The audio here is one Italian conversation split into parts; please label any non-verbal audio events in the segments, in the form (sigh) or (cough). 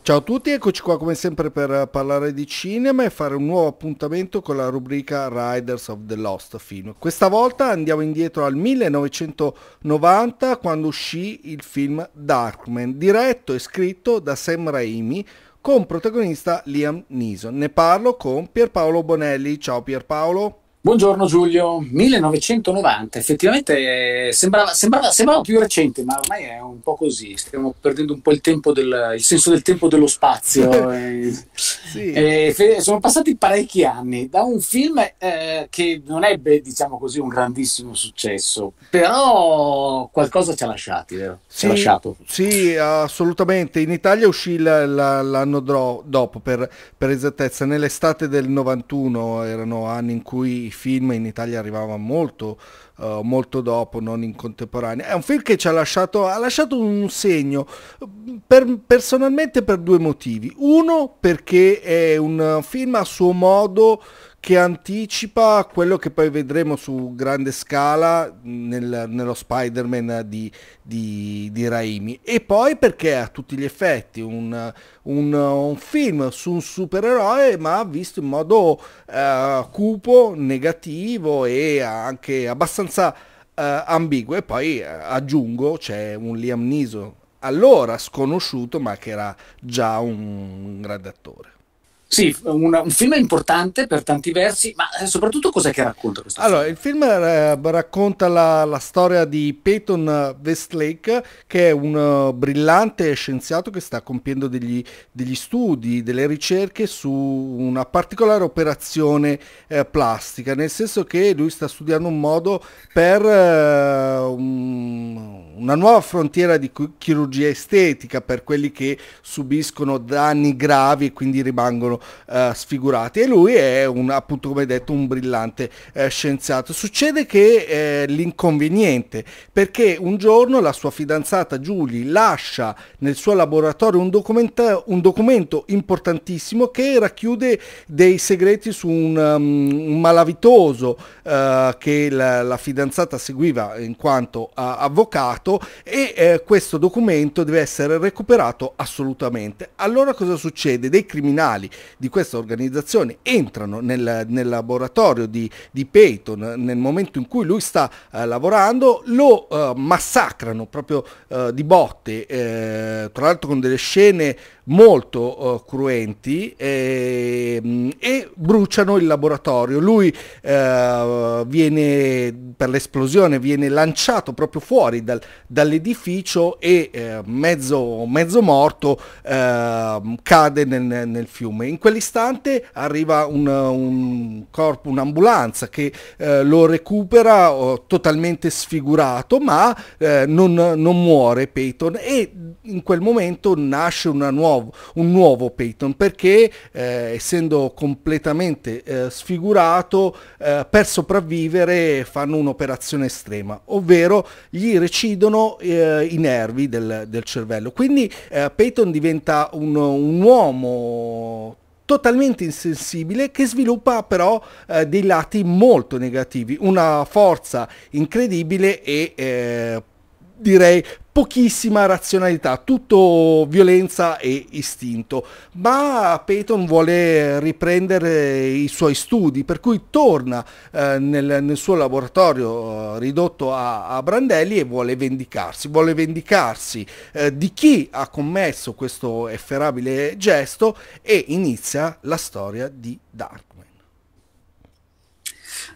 Ciao a tutti, eccoci qua come sempre per parlare di cinema e fare un nuovo appuntamento con la rubrica Riders of the Lost Film. Questa volta andiamo indietro al 1990 quando uscì il film Darkman, diretto e scritto da Sam Raimi, con protagonista Liam Neeson. Ne parlo con Pierpaolo Bonelli. Ciao Pierpaolo. Buongiorno Giulio, 1990, effettivamente eh, sembrava, sembrava, sembrava, più recente, ma ormai è un po' così, stiamo perdendo un po' il, del, il senso del tempo dello spazio. (laughs) e, eh, sì. Eh, e, sono passati parecchi anni da un film eh, che non ebbe, diciamo così, un grandissimo successo, però qualcosa ci ha lasciati, vero? Ci sì, lasciato. Sì, assolutamente, in Italia uscì la, la, l'anno dopo, per, per esattezza, nell'estate del 91 erano anni in cui I film in Italia arrivava molto, uh, molto dopo, non in contemporanea. È un film che ci ha lasciato, ha lasciato un segno, per, personalmente per due motivi. Uno perché è un film a suo modo che anticipa quello che poi vedremo su grande scala nel, nello Spider-Man di, di, di, Raimi. E poi perché a tutti gli effetti un, un, un film su un supereroe ma visto in modo uh, cupo, negativo e anche abbastanza uh, ambiguo. E poi uh, aggiungo c'è un Liam Niso allora sconosciuto ma che era già un, un grande attore. Sì, un, un, film importante per tanti versi, ma eh, soprattutto cos'è che racconta questo allora, film? il film eh, racconta la, la, storia di Peyton Westlake, che è un eh, brillante scienziato che sta compiendo degli, degli studi, delle ricerche su una particolare operazione eh, plastica, nel senso che lui sta studiando un modo per eh, un, una nuova frontiera di chirurgia estetica per quelli che subiscono danni gravi e quindi rimangono uh, sfigurati e lui è un, appunto come detto un brillante uh, scienziato. Succede che uh, l'inconveniente perché un giorno la sua fidanzata Julie lascia nel suo laboratorio un, documenta- un documento importantissimo che racchiude dei segreti su un, um, un malavitoso che la, la, fidanzata seguiva in quanto avvocato e questo documento deve essere recuperato assolutamente. Allora cosa succede? Dei criminali di questa organizzazione entrano nel, nel laboratorio di, di, Peyton nel momento in cui lui sta eh, lavorando, lo eh, massacrano proprio eh, di botte, eh, tra l'altro con delle scene molto eh, cruenti eh, e bruciano il laboratorio. Lui eh, viene per l'esplosione viene lanciato proprio fuori dal, dall'edificio e eh, mezzo, mezzo, morto ehm, cade nel, nel, fiume. In quell'istante arriva un, un corpo, un'ambulanza che eh, lo recupera oh, totalmente sfigurato ma non, non muore Peyton e in quel momento nasce nuovo, un nuovo Peyton perché eh, essendo completamente eh, sfigurato eh, per sopravvivere fanno un'operazione estrema, ovvero gli recidono eh, i nervi del, del cervello. Quindi eh, Peyton diventa un, un uomo totalmente insensibile che sviluppa però eh, dei lati molto negativi, una forza incredibile e eh, direi pochissima razionalità, tutto violenza e istinto. Ma Peyton vuole riprendere i suoi studi, per cui torna eh, nel, nel, suo laboratorio eh, ridotto a, a, brandelli e vuole vendicarsi. Vuole vendicarsi eh, di chi ha commesso questo efferabile gesto e inizia la storia di Dark.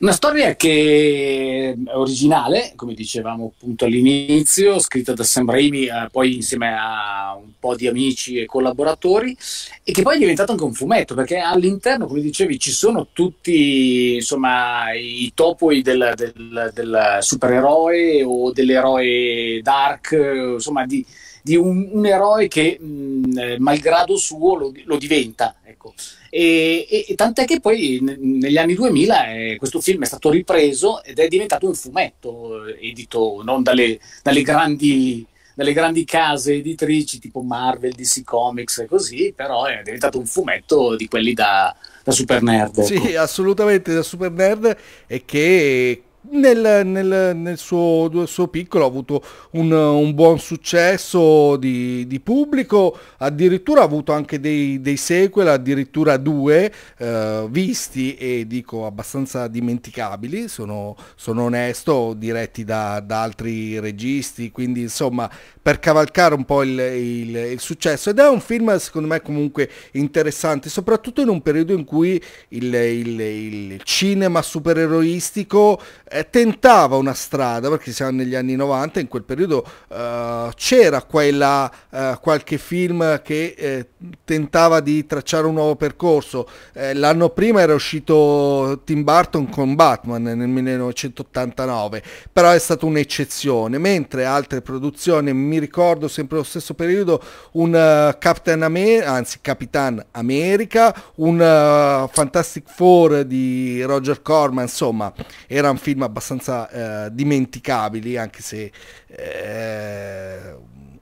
Una storia che è originale, come dicevamo appunto all'inizio, scritta da Sam Raimi, eh, poi insieme a un po' di amici e collaboratori, e che poi è diventato anche un fumetto, perché all'interno, come dicevi, ci sono tutti insomma, i topoi del, del, del supereroe o dell'eroe dark, insomma di di un, un eroe che mh, eh, malgrado suo lo, lo diventa. Ecco. E, e, e, tant'è che poi n- negli anni 2000 eh, questo film è stato ripreso ed è diventato un fumetto eh, edito non dalle, dalle, grandi, dalle, grandi, case editrici tipo Marvel, DC Comics e così, però è diventato un fumetto di quelli da, da super nerd. Ecco. Sì, assolutamente da super nerd e che nel, nel, nel suo, suo, piccolo ha avuto un, un buon successo di, di, pubblico, addirittura ha avuto anche dei, dei sequel, addirittura due, eh, visti e dico abbastanza dimenticabili, sono, sono onesto, diretti da, da altri registi, quindi insomma per cavalcare un po' il, il, il, successo ed è un film secondo me comunque interessante soprattutto in un periodo in cui il, il cinema supereroistico eh, tentava una strada perché siamo negli anni 90 in quel periodo eh, c'era quella eh, qualche film che eh, tentava di tracciare un nuovo percorso eh, l'anno prima era uscito Tim Burton con Batman nel 1989 però è stata un'eccezione mentre altre produzioni mi ricordo sempre lo stesso periodo un uh, Captain America, anzi Capitan America, un uh, Fantastic Four di Roger Corman, insomma era un film abbastanza uh, dimenticabili anche se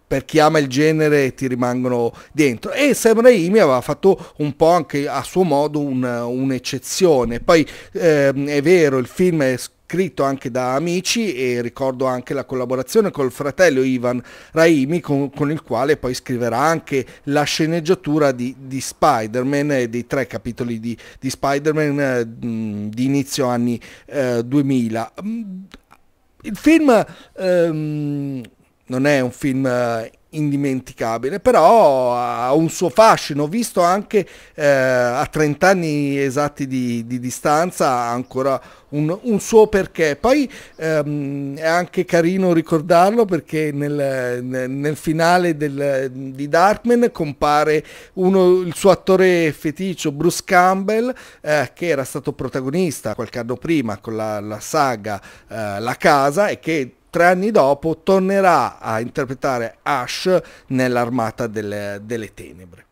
per chi ama il genere ti rimangono dentro e Sam Raimi aveva fatto un po' anche a suo modo un, un'eccezione poi ehm, è vero il film è scritto anche da amici e ricordo anche la collaborazione col fratello Ivan Raimi con, con il quale poi scriverà anche la sceneggiatura di, di Spider-Man e dei tre capitoli di, di Spider-Man eh, di inizio anni eh, 2000. Il film ehm, non è un film eh, indimenticabile, però ha un suo fascino, visto anche eh, a 30 anni esatti di, di distanza, ha ancora un, un, suo perché. Poi ehm, è anche carino ricordarlo perché nel, nel finale del, di Darkman compare uno, il suo attore feticcio Bruce Campbell, eh, che era stato protagonista qualche anno prima con la, la saga eh, La Casa e che tre anni dopo tornerà a interpretare Ash nell'Armata delle, delle Tenebre.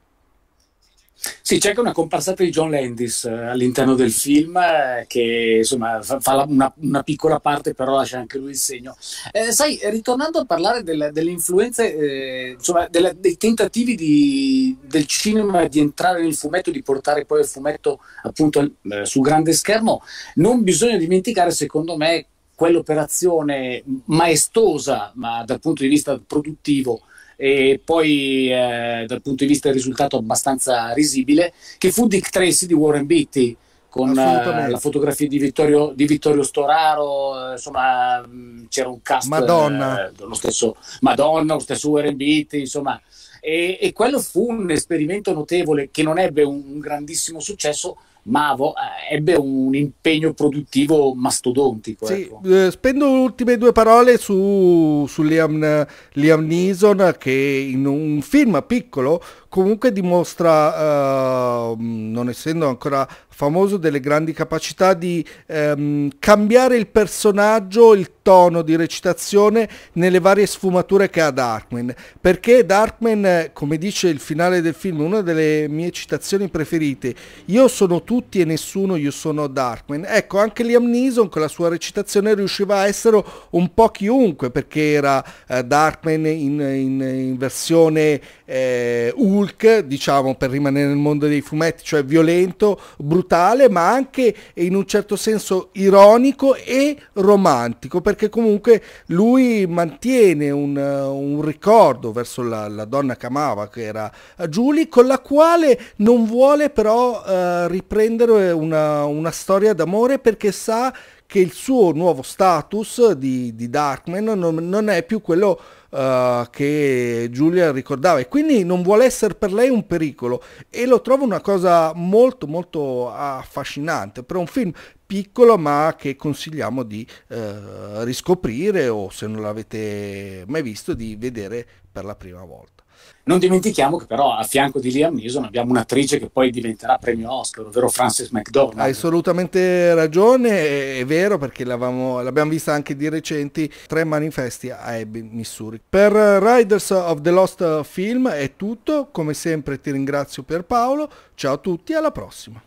Sì, c'è anche una comparsata di John Landis eh, all'interno del film eh, che insomma fa una, una piccola parte, però lascia anche lui il segno. Eh, sai, ritornando a parlare della, delle influenze, eh, insomma, della, dei tentativi di, del cinema di entrare nel fumetto, di portare poi il fumetto appunto eh, sul grande schermo, non bisogna dimenticare, secondo me, quell'operazione maestosa, ma dal punto di vista produttivo e poi eh, dal punto di vista del risultato abbastanza risibile, che fu Dick Tracy di Warren Beatty con eh, la fotografia di Vittorio, di Vittorio, Storaro, eh, insomma mm, c'era un cast Madonna. Eh, lo stesso Madonna, lo stesso Warren Beatty, insomma e, e quello fu un esperimento notevole che non ebbe un, un grandissimo successo ma vo- eh, ebbe un impegno produttivo mastodontico. Sì, ecco. eh, spendo le ultime due parole su, su Liam, Liam, Neeson che in un film piccolo comunque dimostra, eh, non essendo ancora famoso, delle grandi capacità di ehm, cambiare il personaggio, il tono di recitazione nelle varie sfumature che ha Darkman. Perché Darkman, come dice il finale del film, una delle mie citazioni preferite, io sono tu tutti e nessuno io sono Darkman. Ecco, anche Liam Neeson con la sua recitazione riusciva a essere un po' chiunque perché era eh, Darkman in, in, in versione eh, Hulk, diciamo per rimanere nel mondo dei fumetti, cioè violento, brutale, ma anche in un certo senso ironico e romantico perché comunque lui mantiene un, un ricordo verso la, la donna che amava, che era Julie, con la quale non vuole però eh, riprendere prendere una, una storia d'amore perché sa che il suo nuovo status di, di Darkman non, non, è più quello uh, che Julia ricordava e quindi non vuole essere per lei un pericolo e lo trovo una cosa molto molto affascinante per un film piccolo ma che consigliamo di uh, riscoprire o se non l'avete mai visto di vedere per la prima volta. Non dimentichiamo che però a fianco di Liam Neeson abbiamo un'attrice che poi diventerà premio Oscar, ovvero Frances McDormand. Hai assolutamente ragione, è vero perché l'abbiamo vista anche di recenti, tre manifesti a Abbey, Missouri. Per Riders of the Lost Film è tutto, come sempre ti ringrazio per Paolo, ciao a tutti alla prossima.